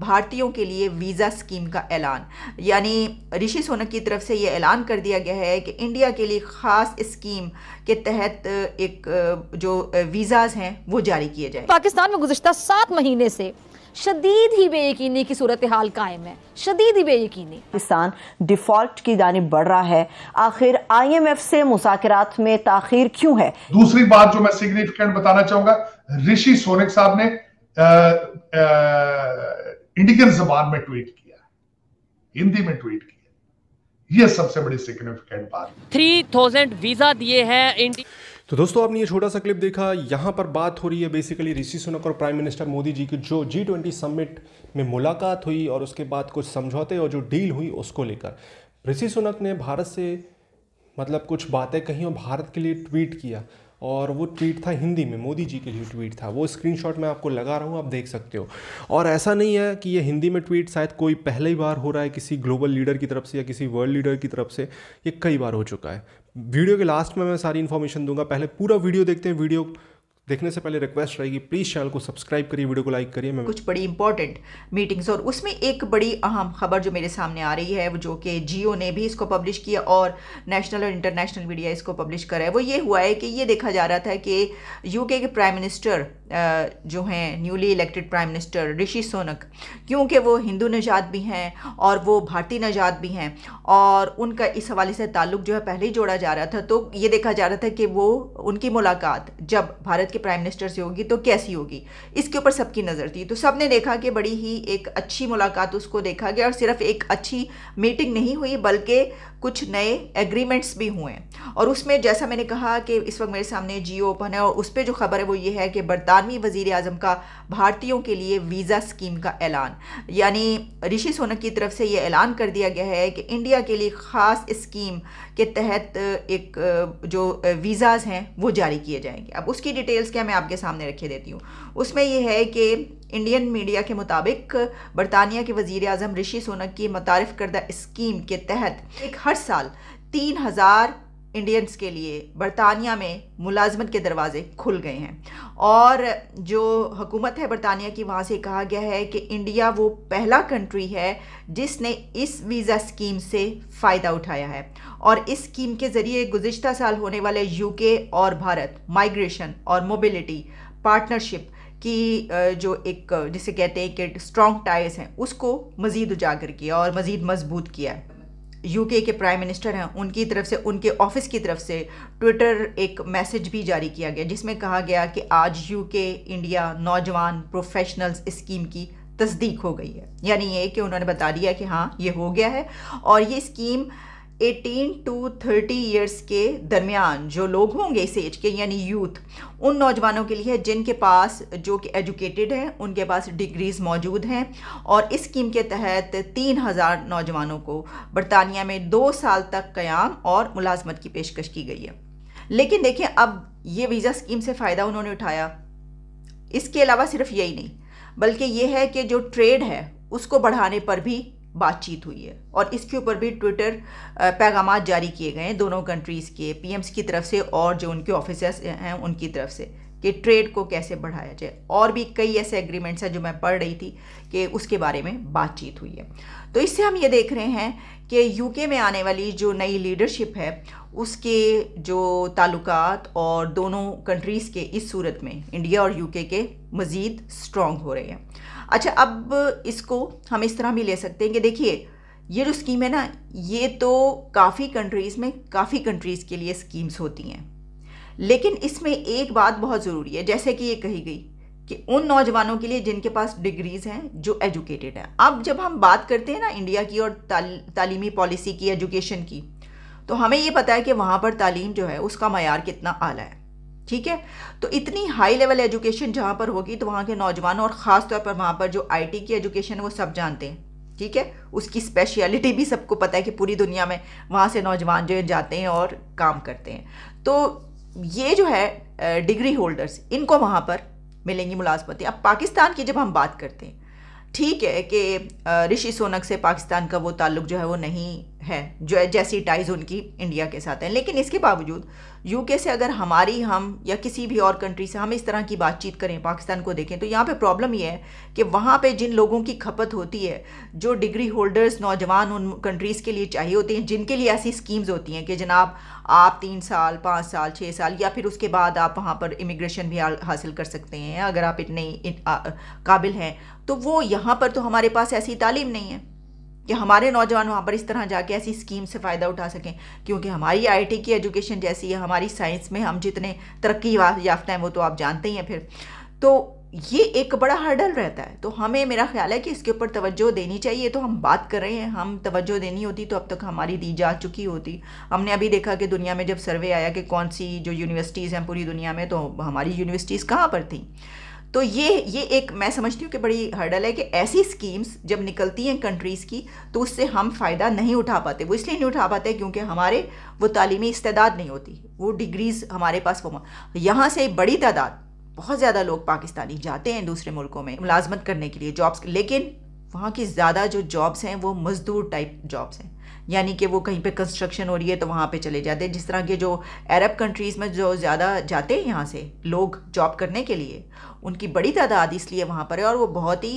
भारतीयों के लिए वीज़ा स्कीम का ऐलान यानी ऋषि सोनक की तरफ से ये ऐलान कर दिया गया है कि इंडिया के लिए ख़ास स्कीम के तहत एक जो वीज़ाज हैं वो जारी किए जाए पाकिस्तान में गुजशत सात महीने से शदीद ही बेयकीनी की सूरत हाल कायम है शदीद ही बेयकीनी पाकिस्तान डिफॉल्ट की जानब बढ़ रहा है आखिर आई एम एफ से मुसाकर में तखिर क्यों है दूसरी बात जो मैं सिग्निफिकेंट बताना चाहूंगा ऋषि सोनक साहब ने आ, आ, इंडियन जबान में ट्वीट किया हिंदी में ट्वीट किया ये सबसे बड़ी सिग्निफिकेंट बात थ्री थाउजेंड वीजा दिए हैं तो दोस्तों आपने ये छोटा सा क्लिप देखा यहाँ पर बात हो रही है बेसिकली ऋषि सुनक और प्राइम मिनिस्टर मोदी जी की जो जी ट्वेंटी समिट में मुलाकात हुई और उसके बाद कुछ समझौते और जो डील हुई उसको लेकर ऋषि सुनक ने भारत से मतलब कुछ बातें कही और भारत के लिए ट्वीट किया और वो ट्वीट था हिंदी में मोदी जी के लिए ट्वीट था वो स्क्रीनशॉट मैं आपको लगा रहा हूँ आप देख सकते हो और ऐसा नहीं है कि ये हिंदी में ट्वीट शायद कोई पहली बार हो रहा है किसी ग्लोबल लीडर की तरफ से या किसी वर्ल्ड लीडर की तरफ से ये कई बार हो चुका है वीडियो के लास्ट में मैं सारी इन्फॉर्मेशन दूंगा पहले पूरा वीडियो देखते हैं वीडियो देखने से पहले रिक्वेस्ट रहेगी प्लीज़ चैनल को सब्सक्राइब करिए वीडियो को लाइक करिए मैं कुछ बड़ी इंपॉर्टेंट मीटिंग्स और उसमें एक बड़ी अहम खबर जो मेरे सामने आ रही है जो कि जियो ने भी इसको पब्लिश किया और नेशनल और इंटरनेशनल मीडिया इसको पब्लिश करा है वो ये हुआ है कि ये देखा जा रहा था कि यूके के प्राइम मिनिस्टर जो हैं newly elected prime minister Rishi Sunak क्योंकि वो हिंदू नजात भी हैं और वो भारतीय नजात भी हैं और उनका इस हवाले से ताल्लुक जो है पहले ही जोड़ा जा रहा था तो ये देखा जा रहा था कि वो उनकी मुलाकात जब भारत के प्राइम मिनिस्टर से होगी तो कैसी होगी इसके ऊपर सबकी नज़र थी तो सब ने देखा कि बड़ी ही एक अच्छी मुलाकात उसको देखा गया और सिर्फ एक अच्छी मीटिंग नहीं हुई बल्कि कुछ नए एग्रीमेंट्स भी हुए और उसमें जैसा मैंने कहा कि इस वक्त मेरे सामने जियो ओपन है और उस पर जो खबर है वो ये है कि बर्ताव ग्यारहवीं वजीर अजम का भारतीयों के लिए वीज़ा स्कीम का ऐलान यानी ऋषि सोनक की तरफ से ये ऐलान कर दिया गया है कि इंडिया के लिए ख़ास स्कीम के तहत एक जो वीज़ाज़ हैं वो जारी किए जाएंगे अब उसकी डिटेल्स क्या मैं आपके सामने रखे देती हूँ उसमें यह है कि इंडियन मीडिया के मुताबिक बरतानिया के वजीर अजम ऋषि सोनक की मुतारफ़ करदा स्कीम के तहत एक हर साल तीन हज़ार इंडियंस के लिए बरतानिया में मुलाजमत के दरवाज़े खुल गए हैं और जो हुकूमत है बरतानिया की वहाँ से कहा गया है कि इंडिया वो पहला कंट्री है जिसने इस वीज़ा स्कीम से फ़ायदा उठाया है और इस स्कीम के ज़रिए गुज्त साल होने वाले यूके और भारत माइग्रेशन और मोबिलिटी पार्टनरशिप की जो एक जिसे कहते हैं कि स्ट्रॉन्ग टाइज हैं उसको मज़ीद उजागर किया और मज़ीद मजबूत किया यूके के प्राइम मिनिस्टर हैं उनकी तरफ से उनके ऑफिस की तरफ से ट्विटर एक मैसेज भी जारी किया गया जिसमें कहा गया कि आज यूके इंडिया नौजवान प्रोफेशनल्स स्कीम की तस्दीक हो गई है यानी ये कि उन्होंने बता दिया कि हाँ ये हो गया है और ये स्कीम 18 टू 30 इयर्स के दरमियान जो लोग होंगे इस एज के यानी यूथ उन नौजवानों के लिए जिनके पास जो कि एजुकेटेड हैं उनके पास डिग्रीज़ मौजूद हैं और इस स्कीम के तहत तीन हज़ार नौजवानों को बरतानिया में दो साल तक क़याम और मुलाजमत की पेशकश की गई है लेकिन देखें अब ये वीज़ा स्कीम से फ़ायदा उन्होंने उठाया इसके अलावा सिर्फ यही नहीं बल्कि ये है कि जो ट्रेड है उसको बढ़ाने पर भी बातचीत हुई है और इसके ऊपर भी ट्विटर पैगाम जारी किए गए हैं दोनों कंट्रीज़ के पीएम्स की तरफ से और जो उनके ऑफिसर्स हैं उनकी तरफ से कि ट्रेड को कैसे बढ़ाया जाए और भी कई ऐसे एग्रीमेंट्स हैं जो मैं पढ़ रही थी कि उसके बारे में बातचीत हुई है तो इससे हम ये देख रहे हैं कि यूके में आने वाली जो नई लीडरशिप है उसके जो ताल्लुकात और दोनों कंट्रीज़ के इस सूरत में इंडिया और यूके के मज़ीद स्ट्रॉन्ग हो रहे हैं अच्छा अब इसको हम इस तरह भी ले सकते हैं कि देखिए ये जो स्कीम है ना ये तो काफ़ी कंट्रीज़ में काफ़ी कंट्रीज़ के लिए स्कीम्स होती हैं लेकिन इसमें एक बात बहुत ज़रूरी है जैसे कि ये कही गई कि उन नौजवानों के लिए जिनके पास डिग्रीज़ हैं जो एजुकेटेड हैं अब जब हम बात करते हैं ना इंडिया की और तालीमी पॉलिसी की एजुकेशन की तो हमें ये पता है कि वहाँ पर तालीम जो है उसका मैार कितना आला है ठीक है तो इतनी हाई लेवल एजुकेशन जहाँ पर होगी तो वहाँ के नौजवानों और ख़ास तौर पर वहाँ पर जो आईटी की एजुकेशन वो सब जानते हैं ठीक है उसकी स्पेशलिटी भी सबको पता है कि पूरी दुनिया में वहाँ से नौजवान जो है जाते हैं और काम करते हैं तो ये जो है डिग्री होल्डर्स इनको वहाँ पर मिलेंगी मुलाजमतें अब पाकिस्तान की जब हम बात करते हैं ठीक है कि ऋषि सोनक से पाकिस्तान का वो ताल्लुक जो है वो नहीं है जो जैसी टाइज उनकी इंडिया के साथ है लेकिन इसके बावजूद यूके से अगर हमारी हम या किसी भी और कंट्री से हम इस तरह की बातचीत करें पाकिस्तान को देखें तो यहाँ पे प्रॉब्लम ये है कि वहाँ पे जिन लोगों की खपत होती है जो डिग्री होल्डर्स नौजवान उन कंट्रीज़ के लिए चाहिए होते हैं जिनके लिए ऐसी स्कीम्स होती हैं कि जनाब आप तीन साल पाँच साल छः साल या फिर उसके बाद आप वहाँ पर इमिग्रेशन भी हासिल कर सकते हैं अगर आप इतने काबिल हैं तो वो यहाँ पर तो हमारे पास ऐसी तालीम नहीं है कि हमारे नौजवान वहाँ पर इस तरह जाके ऐसी स्कीम से फ़ायदा उठा सकें क्योंकि हमारी आईटी की एजुकेशन जैसी है हमारी साइंस में हम जितने तरक्की याफ्ता हैं वो तो आप जानते ही हैं फिर तो ये एक बड़ा हर्डल रहता है तो हमें मेरा ख्याल है कि इसके ऊपर तवज्जो देनी चाहिए तो हम बात कर रहे हैं हम तवज्जो देनी होती तो अब तक हमारी दी जा चुकी होती हमने अभी देखा कि दुनिया में जब सर्वे आया कि कौन सी जो यूनिवर्सिटीज़ हैं पूरी दुनिया में तो हमारी यूनिवर्सिटीज़ कहाँ पर थी तो ये ये एक मैं समझती हूँ कि बड़ी हर्डल है कि ऐसी स्कीम्स जब निकलती हैं कंट्रीज़ की तो उससे हम फ़ायदा नहीं उठा पाते वो इसलिए नहीं उठा पाते क्योंकि हमारे वो तालीमी इस्तेदाद नहीं होती वो डिग्रीज़ हमारे पास वो यहाँ से बड़ी तादाद बहुत ज़्यादा लोग पाकिस्तानी जाते हैं दूसरे मुल्कों में मुलाजमत करने के लिए जॉब्स लेकिन वहाँ की ज़्यादा जो जॉब्स हैं वो मज़दूर टाइप जॉब्स हैं यानी कि वो कहीं पे कंस्ट्रक्शन हो रही है तो वहाँ पे चले जाते हैं जिस तरह के जो अरब कंट्रीज़ में जो ज़्यादा जाते हैं यहाँ से लोग जॉब करने के लिए उनकी बड़ी तादाद इसलिए वहाँ पर है और वो बहुत ही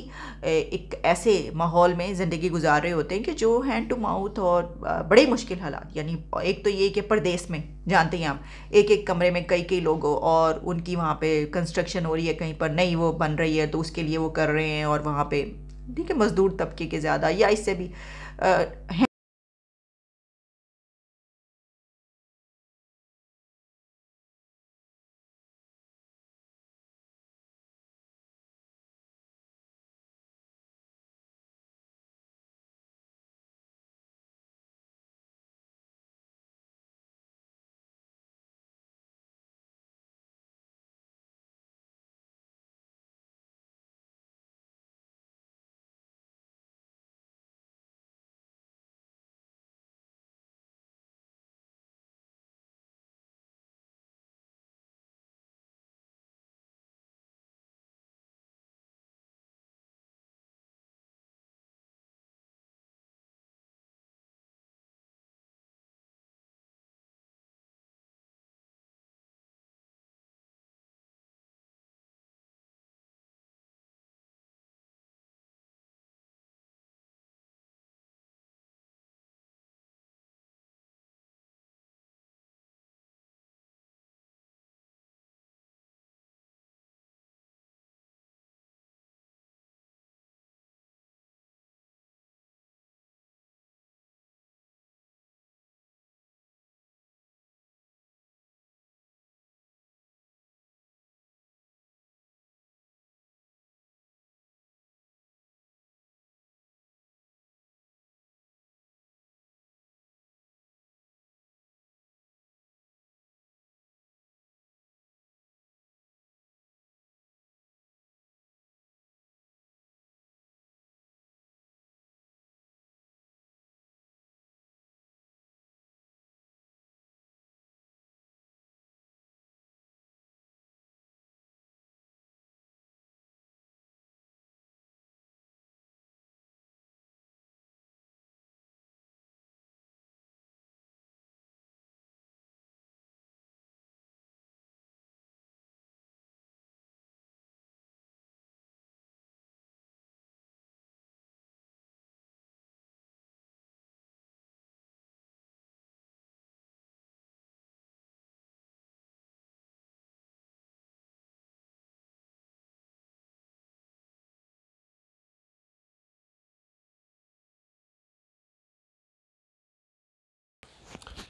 एक ऐसे माहौल में ज़िंदगी गुजार रहे होते हैं कि जो हैंड टू माउथ और बड़े मुश्किल हालात यानी एक तो ये कि परदेस में जानते हैं आप एक एक कमरे में कई कई लोग और उनकी वहाँ पे कंस्ट्रक्शन हो रही है कहीं पर नहीं वो बन रही है तो उसके लिए वो कर रहे हैं और वहाँ पे ठीक है मज़दूर तबके के ज़्यादा या इससे भी आ,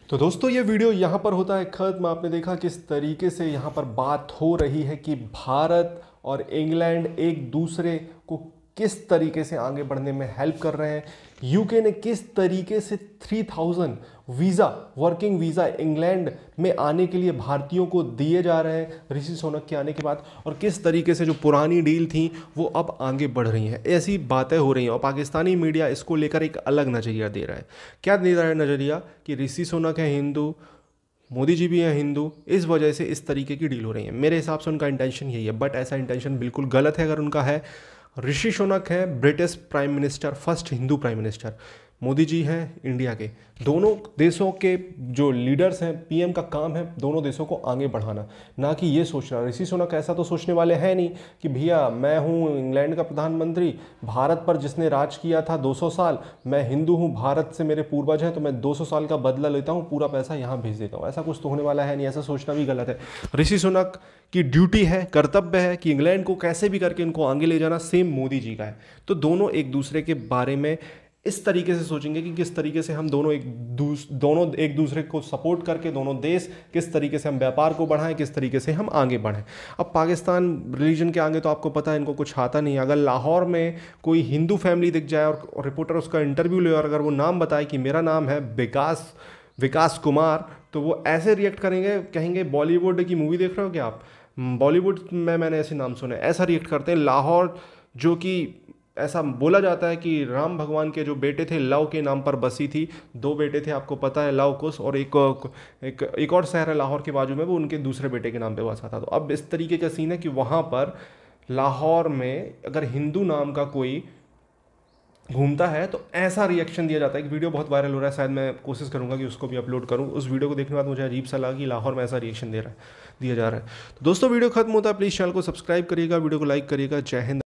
तो दोस्तों ये वीडियो यहाँ पर होता है खत्म आपने देखा किस तरीके से यहाँ पर बात हो रही है कि भारत और इंग्लैंड एक दूसरे को किस तरीके से आगे बढ़ने में हेल्प कर रहे हैं यूके ने किस तरीके से 3000 वीज़ा वर्किंग वीज़ा इंग्लैंड में आने के लिए भारतीयों को दिए जा रहे हैं ऋषि सोनक के आने के बाद और किस तरीके से जो पुरानी डील थी वो अब आगे बढ़ रही हैं ऐसी बातें हो रही हैं और पाकिस्तानी मीडिया इसको लेकर एक अलग नज़रिया दे रहा है क्या दे रहा है नज़रिया कि ऋषि सोनक है हिंदू मोदी जी भी हैं हिंदू इस वजह से इस तरीके की डील हो रही है मेरे हिसाब से उनका इंटेंशन यही है बट ऐसा इंटेंशन बिल्कुल गलत है अगर उनका है ऋषि सुनक है British prime minister first Hindu prime minister Modi ji हैं इंडिया के दोनों देशों के जो लीडर्स हैं पीएम का काम है दोनों देशों को आगे बढ़ाना ना कि ये सोचना ऋषि सुनक ऐसा तो सोचने वाले हैं नहीं कि भैया मैं हूँ इंग्लैंड का प्रधानमंत्री भारत पर जिसने राज किया था 200 साल मैं हिंदू हूँ भारत से मेरे पूर्वज हैं तो मैं 200 साल का बदला लेता हूँ पूरा पैसा यहाँ भेज देता हूँ ऐसा कुछ तो होने वाला है नहीं ऐसा सोचना भी गलत है ऋषि सुनक की ड्यूटी है कर्तव्य है कि इंग्लैंड को कैसे भी करके इनको आगे ले जाना सेम मोदी जी का है तो दोनों एक दूसरे के बारे में इस तरीके से सोचेंगे कि किस तरीके से हम दोनों एक दूस दोनों एक दूसरे को सपोर्ट करके दोनों देश किस तरीके से हम व्यापार को बढ़ाएं किस तरीके से हम आगे बढ़ें अब पाकिस्तान रिलीजन के आगे तो आपको पता है इनको कुछ आता नहीं अगर लाहौर में कोई हिंदू फैमिली दिख जाए और रिपोर्टर उसका इंटरव्यू ले और अगर वो नाम बताए कि मेरा नाम है विकास विकास कुमार तो वो ऐसे रिएक्ट करेंगे कहेंगे बॉलीवुड की मूवी देख रहे हो क्या आप बॉलीवुड हम्म, में मैंने ऐसे नाम सुने ऐसा रिएक्ट करते हैं लाहौर जो कि ऐसा बोला जाता है कि राम भगवान के जो बेटे थे लव के नाम पर बसी थी दो बेटे थे आपको पता है लव कुश और एक एक एक और शहर है लाहौर के बाजू में वो उनके दूसरे बेटे के नाम पे बसा था तो अब इस तरीके का सीन है कि वहाँ पर लाहौर में अगर हिंदू नाम का कोई घूमता है तो ऐसा रिएक्शन दिया जाता है एक वीडियो बहुत वायरल हो रहा है शायद मैं कोशिश करूंगा कि उसको भी अपलोड करूँ उस वीडियो को देखने के बाद मुझे अजीब सा लगा कि लाहौर में ऐसा रिएक्शन दे रहा है दिया जा रहा है तो दोस्तों वीडियो खत्म होता है प्लीज़ चैनल को सब्सक्राइब करिएगा वीडियो को लाइक करिएगा जय हिंद